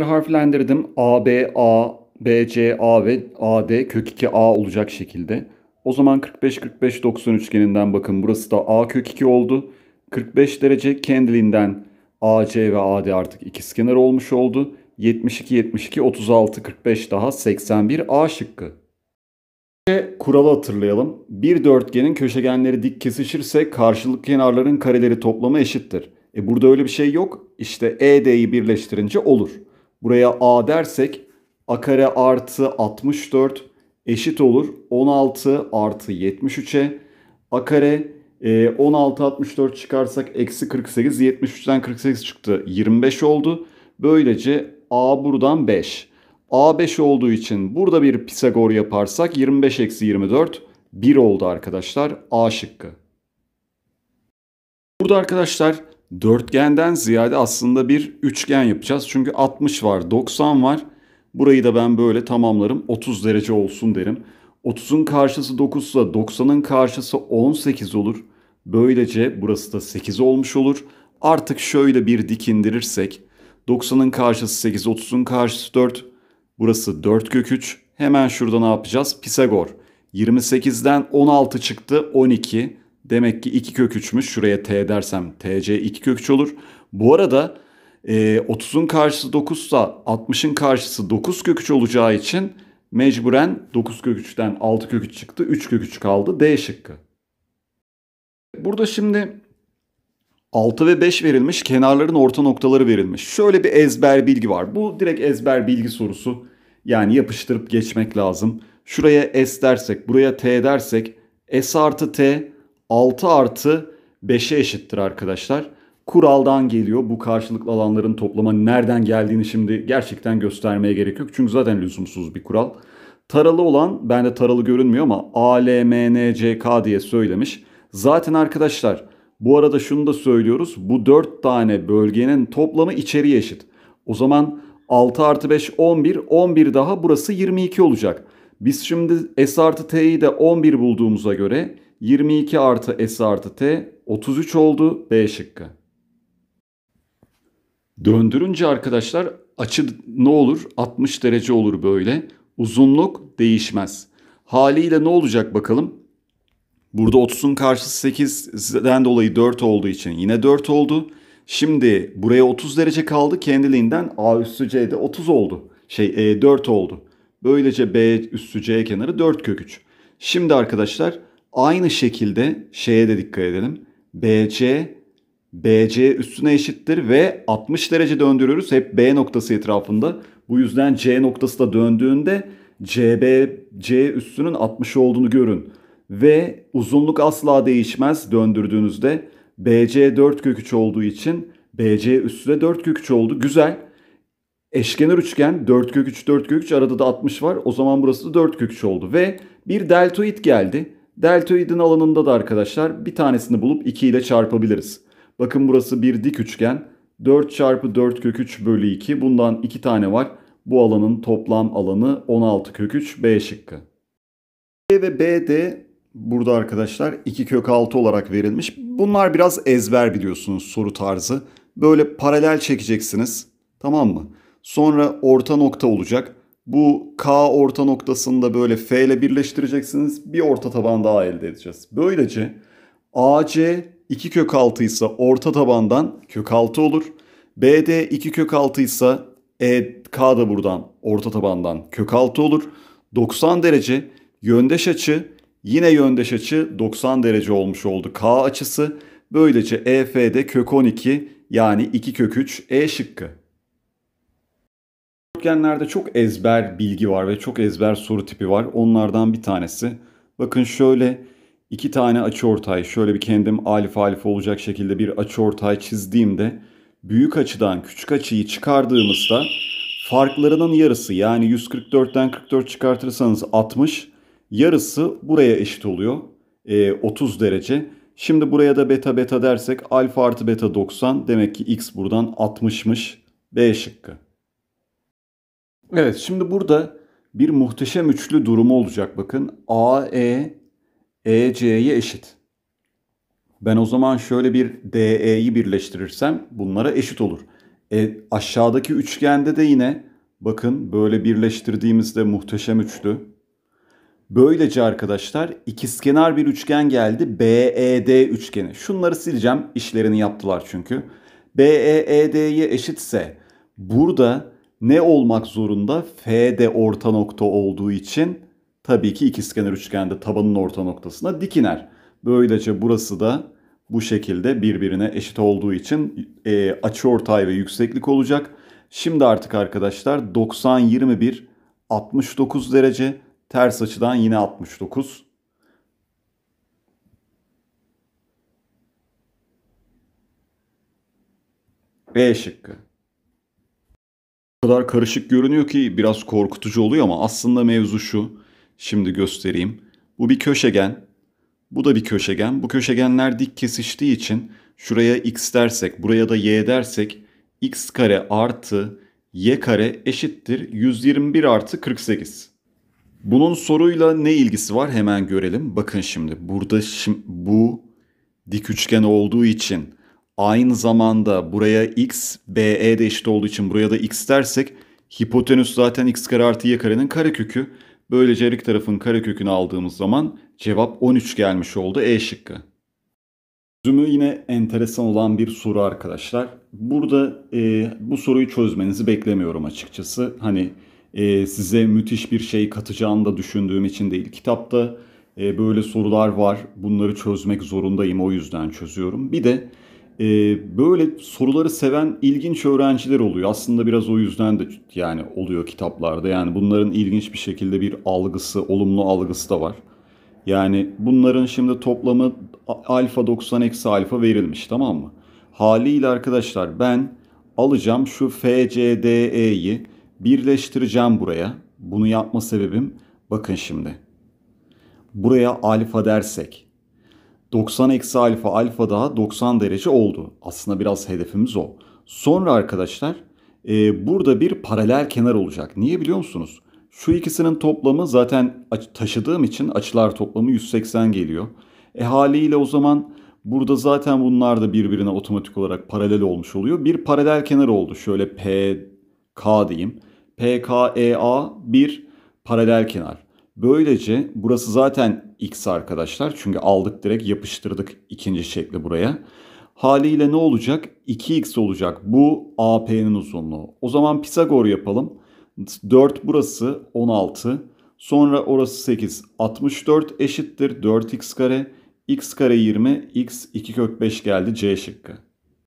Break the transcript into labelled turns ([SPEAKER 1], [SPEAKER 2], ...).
[SPEAKER 1] harflendirdim. A, B, A, B, C, A ve A, D kök 2 A olacak şekilde. O zaman 45, 45, 90 üçgeninden bakın burası da A kök 2 oldu. 45 derece kendiliğinden AC ve AD artık ikizkenar olmuş oldu. 72, 72, 36, 45 daha 81 A şıkkı. Ve kuralı hatırlayalım. Bir dörtgenin köşegenleri dik kesişirse karşılık kenarların kareleri toplamı eşittir. E burada öyle bir şey yok. İşte ED'yi birleştirince olur. Buraya A dersek A kare artı 64 eşit olur 16 artı 73'e. A kare e, 16 64 çıkarsak eksi 48 73'ten 48 çıktı 25 oldu. Böylece A buradan 5. A 5 olduğu için burada bir Pisagor yaparsak 25 eksi 24 1 oldu arkadaşlar A şıkkı. Burada arkadaşlar dörtgenden ziyade aslında bir üçgen yapacağız. Çünkü 60 var, 90 var. Burayı da ben böyle tamamlarım. 30 derece olsun derim. 30'un karşısı 9 ise 90'ın karşısı 18 olur. Böylece burası da 8 olmuş olur. Artık şöyle bir dik indirirsek 90'ın karşısı 8, 30'un karşısı 4. Burası 4 kök 3. Hemen şurada ne yapacağız? Pisagor. 28'den 16 çıktı 12. Demek ki 2 kök 3'müş. Şuraya t dersem tc 2 kök 3 olur. Bu arada e, 30'un karşısı 9 ise 60'ın karşısı 9 kök 3 olacağı için mecburen 9 kök 3'ten 6 kök 3 çıktı. 3 kök 3 kaldı. D şıkkı. Burada şimdi 6 ve 5 verilmiş. Kenarların orta noktaları verilmiş. Şöyle bir ezber bilgi var. Bu direkt ezber bilgi sorusu. Yani yapıştırıp geçmek lazım. Şuraya S dersek, buraya T dersek S artı T 6 artı 5'e eşittir arkadaşlar. Kuraldan geliyor. Bu karşılıklı alanların toplama nereden geldiğini şimdi gerçekten göstermeye gerek yok. Çünkü zaten lüzumsuz bir kural. Taralı olan, bende taralı görünmüyor ama A L M N C K diye söylemiş. Zaten arkadaşlar bu arada şunu da söylüyoruz. Bu 4 tane bölgenin toplamı içeriye eşit. O zaman 6 artı 5 11, 11 daha burası 22 olacak. Biz şimdi S artı T'yi de 11 bulduğumuza göre 22 artı S artı T 33 oldu B şıkkı. Döndürünce arkadaşlar açı ne olur? 60 derece olur böyle. Uzunluk değişmez. Haliyle ne olacak bakalım? Burada 30'un karşısı 8'den dolayı 4 olduğu için yine 4 oldu. Şimdi buraya 30 derece kaldı. Kendiliğinden A üstü C'de 30 oldu. Şey E 4 oldu. Böylece B üstü C kenarı 4 kök 3. Şimdi arkadaşlar Aynı şekilde şeye de dikkat edelim. BC BC üstüne eşittir ve 60 derece döndürüyoruz. Hep B noktası etrafında. Bu yüzden C noktası da döndüğünde CB C üstünün 60 olduğunu görün. Ve uzunluk asla değişmez döndürdüğünüzde. BC 4 kök 3 olduğu için BC üstü de 4 kök 3 oldu. Güzel. Eşkenar üçgen 4 kök 3 4 kök 3 arada da 60 var. O zaman burası da 4 kök 3 oldu ve bir deltoid geldi. Deltoidin alanında da arkadaşlar bir tanesini bulup 2 ile çarpabiliriz. Bakın burası bir dik üçgen. 4 çarpı 4 kök 3 bölü 2. Bundan 2 tane var. Bu alanın toplam alanı 16 kök 3 B şıkkı. B ve B de burada arkadaşlar 2 kök 6 olarak verilmiş. Bunlar biraz ezber biliyorsunuz soru tarzı. Böyle paralel çekeceksiniz. Tamam mı? Sonra orta nokta olacak. Bu K orta noktasında böyle F ile birleştireceksiniz. Bir orta taban daha elde edeceğiz. Böylece AC 2 kök 6 ise orta tabandan kök 6 olur. BD 2 kök 6 ise E K da buradan orta tabandan kök 6 olur. 90 derece yöndeş açı yine yöndeş açı 90 derece olmuş oldu K açısı. Böylece EF'de kök 12 yani 2 kök 3 E şıkkı. Dikdörtgenlerde çok ezber bilgi var ve çok ezber soru tipi var. Onlardan bir tanesi. Bakın şöyle iki tane açıortay, şöyle bir kendim alif alif olacak şekilde bir açıortay çizdiğimde büyük açıdan küçük açıyı çıkardığımızda farklarının yarısı yani 144'ten 44 çıkartırsanız 60 yarısı buraya eşit oluyor. E, ee, 30 derece. Şimdi buraya da beta beta dersek alfa artı beta 90 demek ki x buradan 60'mış. B şıkkı. Evet şimdi burada bir muhteşem üçlü durumu olacak bakın. A, E, E, C'ye eşit. Ben o zaman şöyle bir D, E'yi birleştirirsem bunlara eşit olur. E, aşağıdaki üçgende de yine bakın böyle birleştirdiğimizde muhteşem üçlü. Böylece arkadaşlar ikizkenar bir üçgen geldi. B E D üçgeni. Şunları sileceğim. İşlerini yaptılar çünkü. B E, e D'ye eşitse burada ne olmak zorunda? F de orta nokta olduğu için tabii ki ikizkenar üçgende tabanın orta noktasına dikiner. Böylece burası da bu şekilde birbirine eşit olduğu için e, açıortay ve yükseklik olacak. Şimdi artık arkadaşlar 90 21 69 derece ters açıdan yine 69. B şıkkı kadar karışık görünüyor ki biraz korkutucu oluyor ama aslında mevzu şu. Şimdi göstereyim. Bu bir köşegen. Bu da bir köşegen. Bu köşegenler dik kesiştiği için şuraya x dersek, buraya da y dersek x kare artı y kare eşittir 121 artı 48. Bunun soruyla ne ilgisi var hemen görelim. Bakın şimdi burada şim, bu dik üçgen olduğu için aynı zamanda buraya x, BE de eşit olduğu için buraya da x dersek hipotenüs zaten x kare artı y karenin karekökü. Böylece her iki tarafın karekökünü aldığımız zaman cevap 13 gelmiş oldu E şıkkı. Çözümü yine enteresan olan bir soru arkadaşlar. Burada e, bu soruyu çözmenizi beklemiyorum açıkçası. Hani e, size müthiş bir şey katacağını da düşündüğüm için değil. Kitapta e, böyle sorular var. Bunları çözmek zorundayım o yüzden çözüyorum. Bir de e, böyle soruları seven ilginç öğrenciler oluyor. Aslında biraz o yüzden de yani oluyor kitaplarda. Yani bunların ilginç bir şekilde bir algısı, olumlu algısı da var. Yani bunların şimdi toplamı alfa 90 eksi alfa verilmiş tamam mı? Haliyle arkadaşlar ben alacağım şu FCDE'yi birleştireceğim buraya. Bunu yapma sebebim bakın şimdi. Buraya alfa dersek 90 eksi alfa alfa daha 90 derece oldu. Aslında biraz hedefimiz o. Sonra arkadaşlar e, burada bir paralel kenar olacak. Niye biliyor musunuz? Şu ikisinin toplamı zaten taşıdığım için açılar toplamı 180 geliyor. E haliyle o zaman burada zaten bunlar da birbirine otomatik olarak paralel olmuş oluyor. Bir paralel kenar oldu. Şöyle PK diyeyim. PKEA bir paralel kenar. Böylece burası zaten x arkadaşlar. Çünkü aldık direkt yapıştırdık ikinci şekli buraya. Haliyle ne olacak? 2x olacak. Bu AP'nin uzunluğu. O zaman Pisagor yapalım. 4 burası 16. Sonra orası 8. 64 eşittir 4x kare. x kare 20. x 2 kök 5 geldi C şıkkı.